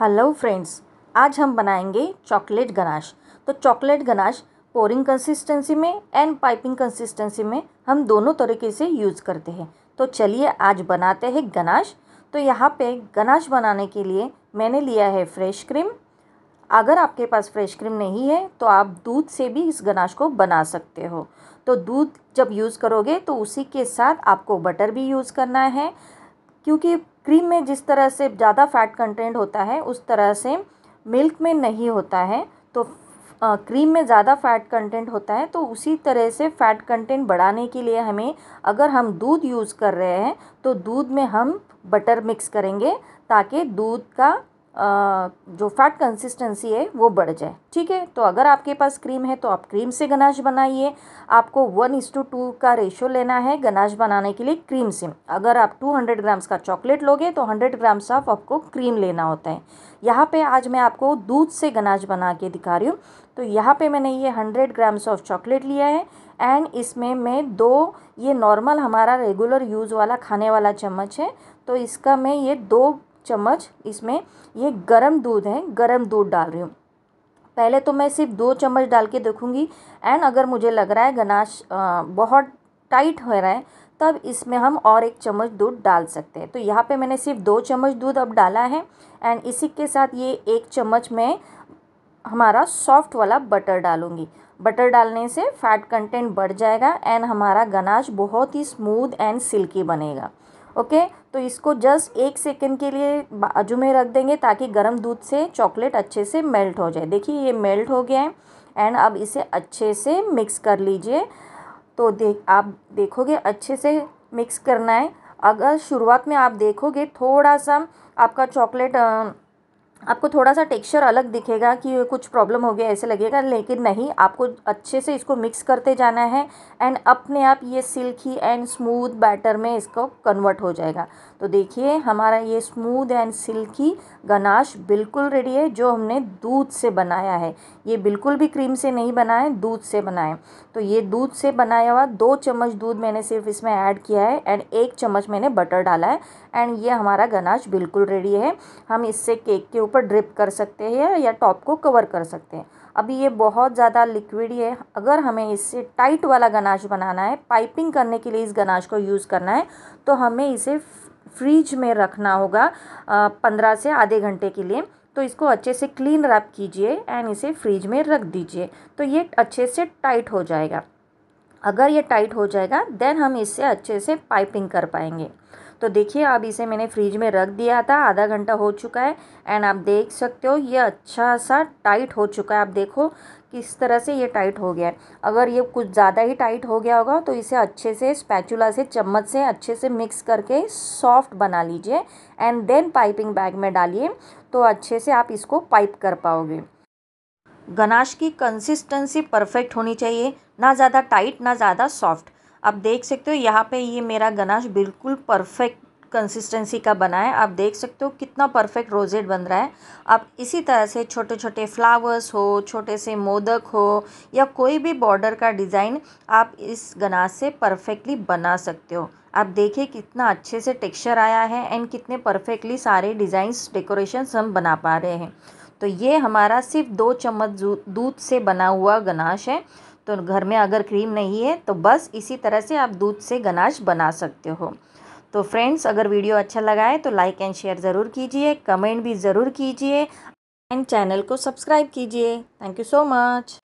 hello friends आज हम बनाएंगे चॉकलेट गनाश तो चॉकलेट गनाश पोरिंग कंसिस्टेंसी में एंड पाइपिंग कंसिस्टेंसी में हम दोनों तरीके से यूज़ करते हैं तो चलिए आज बनाते हैं गनाश तो यहाँ पे गनाश बनाने के लिए मैंने लिया है फ्रेश क्रीम अगर आपके पास फ्रेश क्रीम नहीं है तो आप दूध से भी इस गनाश को बना सकते हो तो दूध जब यूज़ करोगे तो उसी के साथ आपको बटर भी यूज़ करना है क्योंकि क्रीम में जिस तरह से ज़्यादा फ़ैट कंटेंट होता है उस तरह से मिल्क में नहीं होता है तो क्रीम में ज़्यादा फ़ैट कंटेंट होता है तो उसी तरह से फ़ैट कंटेंट बढ़ाने के लिए हमें अगर हम दूध यूज़ कर रहे हैं तो दूध में हम बटर मिक्स करेंगे ताकि दूध का जो फैट कंसिस्टेंसी है वो बढ़ जाए ठीक है तो अगर आपके पास क्रीम है तो आप क्रीम से गनाश बनाइए आपको वन इस टू टू का रेशो लेना है गनाश बनाने के लिए क्रीम से अगर आप टू हंड्रेड ग्राम्स का चॉकलेट लोगे तो हंड्रेड ग्राम्स ऑफ आपको क्रीम लेना होता है यहाँ पे आज मैं आपको दूध से गनाश बना के दिखा रही हूँ तो यहाँ पे मैंने ये हंड्रेड ग्राम्स ऑफ चॉकलेट लिया है एंड इसमें मैं दो ये नॉर्मल हमारा रेगुलर यूज़ वाला खाने वाला चम्मच है तो इसका मैं ये दो चम्मच इसमें ये गरम दूध है गरम दूध डाल रही हूँ पहले तो मैं सिर्फ दो चम्मच डाल के देखूँगी एंड अगर मुझे लग रहा है गनाश बहुत टाइट हो रहा है तब इसमें हम और एक चम्मच दूध डाल सकते हैं तो यहाँ पे मैंने सिर्फ दो चम्मच दूध अब डाला है एंड इसी के साथ ये एक चम्मच में हमारा सॉफ्ट वाला बटर डालूँगी बटर डालने से फैट कंटेंट बढ़ जाएगा एंड हमारा गनाश बहुत ही स्मूद एंड सिल्की बनेगा ओके तो इसको जस्ट एक सेकेंड के लिए बाजू में रख देंगे ताकि गर्म दूध से चॉकलेट अच्छे से मेल्ट हो जाए देखिए ये मेल्ट हो गया है एंड अब इसे अच्छे से मिक्स कर लीजिए तो देख आप देखोगे अच्छे से मिक्स करना है अगर शुरुआत में आप देखोगे थोड़ा सा आपका चॉकलेट आपको थोड़ा सा टेक्सचर अलग दिखेगा कि कुछ प्रॉब्लम हो गया ऐसे लगेगा लेकिन नहीं आपको अच्छे से इसको मिक्स करते जाना है एंड अपने आप ये सिल्की एंड स्मूथ बैटर में इसको कन्वर्ट हो जाएगा तो देखिए हमारा ये स्मूथ एंड सिल्की गनाश बिल्कुल रेडी है जो हमने दूध से बनाया है ये बिल्कुल भी क्रीम से नहीं बनाए दूध से बनाए तो ये दूध से बनाया हुआ दो चम्मच दूध मैंने सिर्फ इसमें ऐड किया है एंड एक चम्मच मैंने बटर डाला है एंड ये हमारा गनाश बिल्कुल रेडी है हम इससे केक के ऊपर ऊपर ड्रिप कर सकते हैं या टॉप को कवर कर सकते हैं अभी ये बहुत ज़्यादा लिक्विड है अगर हमें इससे टाइट वाला गनाश बनाना है पाइपिंग करने के लिए इस गनाश को यूज़ करना है तो हमें इसे फ्रिज में रखना होगा पंद्रह से आधे घंटे के लिए तो इसको अच्छे से क्लीन रैप कीजिए एंड इसे फ्रिज में रख दीजिए तो ये अच्छे से टाइट हो जाएगा अगर ये टाइट हो जाएगा देन हम इससे अच्छे से पाइपिंग कर पाएंगे तो देखिए अब इसे मैंने फ्रिज में रख दिया था आधा घंटा हो चुका है एंड आप देख सकते हो ये अच्छा सा टाइट हो चुका है आप देखो किस तरह से ये टाइट हो गया है अगर ये कुछ ज़्यादा ही टाइट हो गया होगा तो इसे अच्छे से स्पैचुला से चम्मच से अच्छे से मिक्स करके सॉफ्ट बना लीजिए एंड देन पाइपिंग बैग में डालिए तो अच्छे से आप इसको पाइप कर पाओगे गनाश की कंसिस्टेंसी परफेक्ट होनी चाहिए ना ज़्यादा टाइट ना ज़्यादा सॉफ्ट आप देख सकते हो यहाँ पे ये मेरा गनाश बिल्कुल परफेक्ट कंसिस्टेंसी का बना है आप देख सकते हो कितना परफेक्ट रोजेड बन रहा है आप इसी तरह से छोटे छोटे फ्लावर्स हो छोटे से मोदक हो या कोई भी बॉर्डर का डिज़ाइन आप इस गनाश से परफेक्टली बना सकते हो आप देखिए कितना अच्छे से टेक्सचर आया है एंड कितने परफेक्टली सारे डिज़ाइंस डेकोरेशंस हम बना पा रहे हैं तो ये हमारा सिर्फ दो चम्मच दूध से बना हुआ गनाश है तो घर में अगर क्रीम नहीं है तो बस इसी तरह से आप दूध से गनाश बना सकते हो तो फ्रेंड्स अगर वीडियो अच्छा लगा है तो लाइक एंड शेयर ज़रूर कीजिए कमेंट भी ज़रूर कीजिए एंड चैनल को सब्सक्राइब कीजिए थैंक यू सो मच